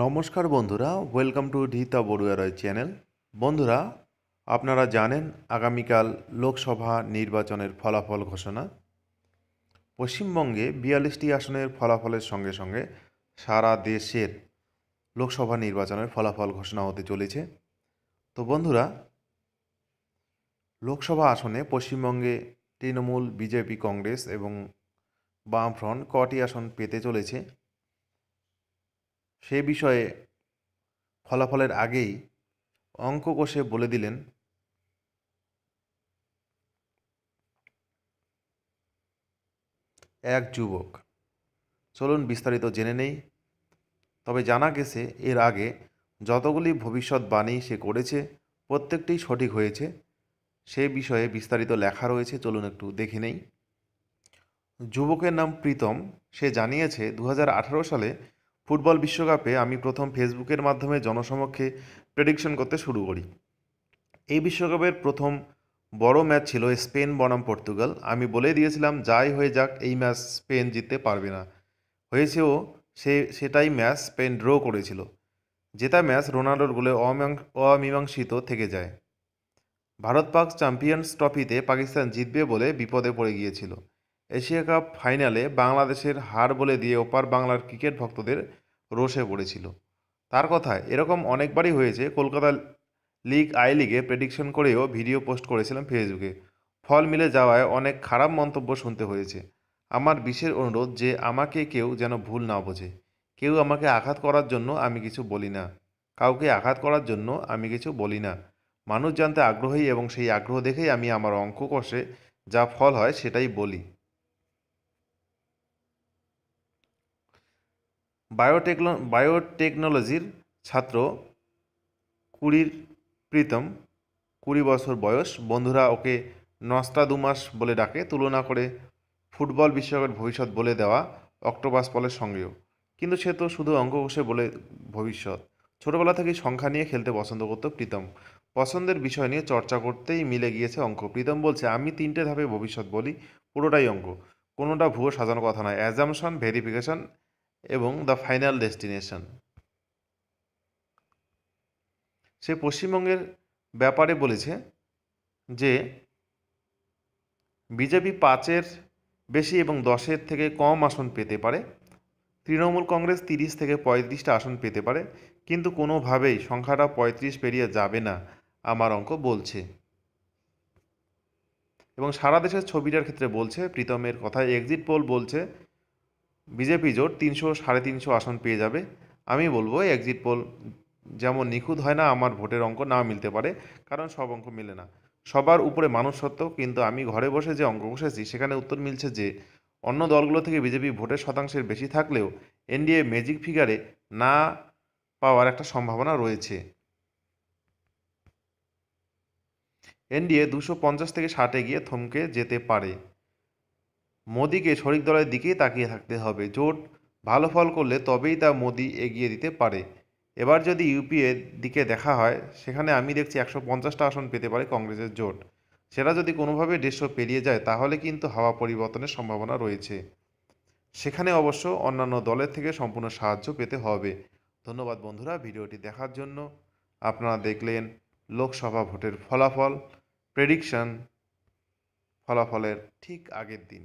নমস্কার বন্ধুরা welcome to Dhita Barua Roy channel বন্ধুরা আপনারা জানেন আগামীকাল লোকসভা নির্বাচনের ফলাফল ঘোষণা পশ্চিমবঙ্গে বিয়াল্লিশটি আসনের ফলাফলের সঙ্গে সঙ্গে সারা দেশের লোকসভা নির্বাচনের ফলাফল ঘোষণা হতে চলেছে তো বন্ধুরা লোকসভা আসনে পশ্চিমবঙ্গে তৃণমূল বিজেপি কংগ্রেস এবং বামফ্রন্ট কটি আসন পেতে চলেছে সে বিষয়ে ফলাফলের আগেই অঙ্ক কষে বলে দিলেন এক যুবক চলুন বিস্তারিত জেনে নেই তবে জানা গেছে এর আগে যতগুলি ভবিষ্যৎবাণী সে করেছে প্রত্যেকটি সঠিক হয়েছে সে বিষয়ে বিস্তারিত লেখা রয়েছে চলুন একটু দেখে নেই যুবকের নাম প্রীতম সে জানিয়েছে দু সালে ফুটবল বিশ্বকাপে আমি প্রথম ফেসবুকের মাধ্যমে জনসমক্ষে প্রেডিকশন করতে শুরু করি এই বিশ্বকাপের প্রথম বড় ম্যাচ ছিল স্পেন বনাম পর্তুগাল আমি বলে দিয়েছিলাম যাই হয়ে যাক এই ম্যাচ স্পেন জিততে পারবে না হয়েছেও সে সেটাই ম্যাচ স্পেন ড্র করেছিল জেতা ম্যাচ রোনাল্ডোর গোলে অমীমাংসিত থেকে যায় ভারত পাক চ্যাম্পিয়ন্স ট্রফিতে পাকিস্তান জিতবে বলে বিপদে পড়ে গিয়েছিল এশিয়া কাপ ফাইনালে বাংলাদেশের হার বলে দিয়ে ওপার বাংলার ক্রিকেট ভক্তদের রোষে পড়েছিল তার কথায় এরকম অনেকবারই হয়েছে কলকাতা লিগ আই লিগে প্রেডিকশন করেও ভিডিও পোস্ট করেছিলাম ফেসবুকে ফল মিলে যাওয়ায় অনেক খারাপ মন্তব্য শুনতে হয়েছে আমার বিশেষ অনুরোধ যে আমাকে কেউ যেন ভুল না বোঝে কেউ আমাকে আঘাত করার জন্য আমি কিছু বলি না কাউকে আঘাত করার জন্য আমি কিছু বলি না মানুষ জানতে আগ্রহী এবং সেই আগ্রহ দেখেই আমি আমার অঙ্ক কষে যা ফল হয় সেটাই বলি বায়োটেকনো বায়োটেকনোলজির ছাত্র কুড়ির প্রীতম কুড়ি বছর বয়স বন্ধুরা ওকে নস্তা নস্তাদুমাস বলে ডাকে তুলনা করে ফুটবল বিশ্বকাপের ভবিষ্যৎ বলে দেওয়া অক্টোপাস পলের সঙ্গেও কিন্তু সে তো শুধু অঙ্ক কষে বলে ভবিষ্যৎ ছোটোবেলা থেকেই সংখ্যা নিয়ে খেলতে পছন্দ করতো প্রীতম পছন্দের বিষয় নিয়ে চর্চা করতেই মিলে গিয়েছে অঙ্ক প্রীতম বলছে আমি তিনটে ধাপে ভবিষ্যৎ বলি পুরোটাই অঙ্ক কোনোটা ভুয়ো সাজানো কথা নয় অ্যাজামশন ভেরিফিকেশন এবং দ্য ফাইনাল ডেস্টিনেশন সে পশ্চিমবঙ্গের ব্যাপারে বলেছে যে বিজেপি পাঁচের বেশি এবং দশের থেকে কম আসন পেতে পারে তৃণমূল কংগ্রেস তিরিশ থেকে পঁয়ত্রিশটা আসন পেতে পারে কিন্তু কোনোভাবেই সংখ্যাটা পঁয়ত্রিশ পেরিয়ে যাবে না আমার অঙ্ক বলছে এবং সারা দেশের ছবিটার ক্ষেত্রে বলছে প্রীতমের কথায় এক্সিট পোল বলছে বিজেপি জোট তিনশো সাড়ে তিনশো আসন পেয়ে যাবে আমি বলবো এক্সিট পোল যেমন নিখুঁত হয় না আমার ভোটের অঙ্ক না মিলতে পারে কারণ সব অঙ্ক মিলে না সবার উপরে মানুষ সত্য কিন্তু আমি ঘরে বসে যে অঙ্ক বসেছি সেখানে উত্তর মিলছে যে অন্য দলগুলো থেকে বিজেপি ভোটের শতাংশের বেশি থাকলেও এনডিএ ম্যাজিক ফিগারে না পাওয়ার একটা সম্ভাবনা রয়েছে এনডিএ দুশো পঞ্চাশ থেকে ষাটে গিয়ে থমকে যেতে পারে মোদিকে শরিক দলের দিকেই তাকিয়ে থাকতে হবে জোট ভালো ফল করলে তবেই তা মোদি এগিয়ে দিতে পারে এবার যদি ইউপিএর দিকে দেখা হয় সেখানে আমি দেখছি একশো পঞ্চাশটা আসন পেতে পারে কংগ্রেসের জোট সেটা যদি কোনোভাবে দেড়শো পেরিয়ে যায় তাহলে কিন্তু হাওয়া পরিবর্তনের সম্ভাবনা রয়েছে সেখানে অবশ্য অন্যান্য দলের থেকে সম্পূর্ণ সাহায্য পেতে হবে ধন্যবাদ বন্ধুরা ভিডিওটি দেখার জন্য আপনারা দেখলেন লোকসভা ভোটের ফলাফল প্রেডিকশন ফলাফলের ঠিক আগের দিন